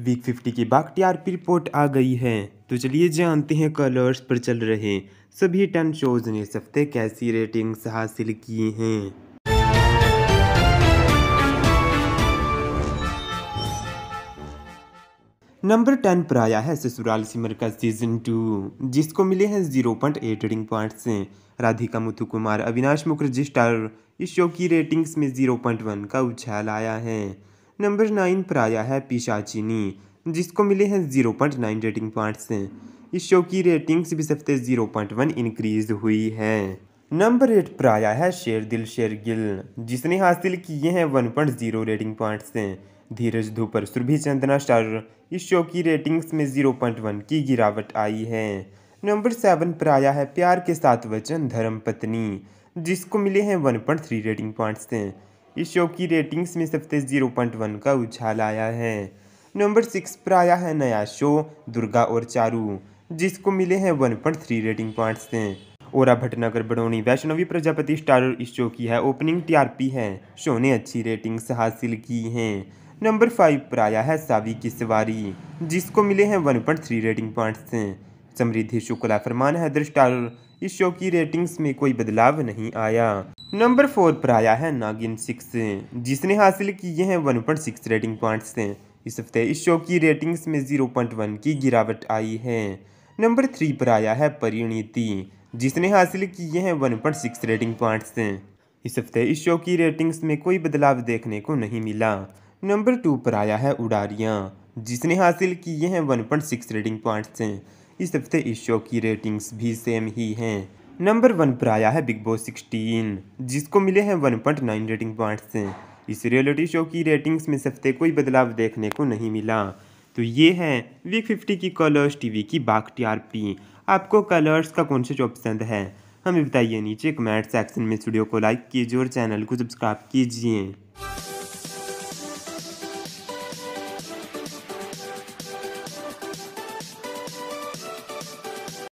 week fifty के बाद TRP report आ गई है तो चलिए जानते हैं कलर्स पर चल रहे सभी टेन शोज ने इस हफ्ते कैसी रेटिंग्स हासिल की हैं नंबर टेन पर आया है ससुराल सिमर का सीजन टू जिसको मिले हैं जीरो पॉइंट एट रेटिंग से राधिका मुथु कुमार अविनाश मुखर्जी स्टार इस शो की रेटिंग्स में जीरो पॉइंट वन का उछाल आया है नंबर नाइन पर आया है पिशाचिनी जिसको मिले हैं zero point nine rating points इस शो की रेटिंग्स भी हफ्ते जीरो पॉइंट वन इंक्रीज हुई है नंबर एट पर आया है शेर दिल शेर गिल जिसने हासिल किए हैं one point zero rating points Dheeraj Dhoopar Surbhi Chandna star इस शो की रेटिंग्स में जीरो पॉइंट वन की गिरावट आई है नंबर सेवन पर आया है प्यार के साथ वचन धर्म पत्नी जिसको मिले हैं one point three rating points इस शो की रेटिंग्स में सबसे जीरो पॉइंट वन का उछाल आया है नंबर सिक्स पर आया है नया शो दुर्गा और चारू जिसको मिले हैं one point three rating points Aura Bhatnagar Badoni Vaishnavi Prajapati starrer इस शो की है ओपनिंग टीआरपी है शो ने अच्छी रेटिंग्स हासिल की हैं नंबर फाइव पर आया है सावी की सवारी जिसको मिले हैं one point three rating points Samriddhi Shukla Farman है दृष्टा इस शो की रेटिंग्स में कोई बदलाव नहीं आया नंबर फोर पर आया है नागिन सिक्स जिसने हासिल किए हैं one point six rating points इस हफ्ते इस शो की रेटिंग्स में जीरो पॉइंट वन की गिरावट आई है नंबर थ्री पर आया है परिणीति जिसने हासिल किए हैं one point six rating points इस हफ्ते इस शो की रेटिंग्स में कोई बदलाव देखने को नहीं मिला नंबर टू पर आया है उड़ारियाँ जिसने हासिल किए हैं one point six rating points इस हफ्ते इस शो की रेटिंग्स भी सेम ही हैं नंबर वन पर आया है बिग बॉस 16 जिसको मिले हैं 1.9 रेटिंग पॉइंट्स इस रियलिटी शो की रेटिंग्स में इस हफ्ते कोई बदलाव देखने को नहीं मिला तो ये है वीक 50 की कलर्स टीवी की बाक टीआरपी आपको कलर्स का कौन सा जो पसंद है हमें बताइए नीचे कमेंट सेक्शन में स्टूडियो को लाइक कीजिए और चैनल को सब्सक्राइब कीजिए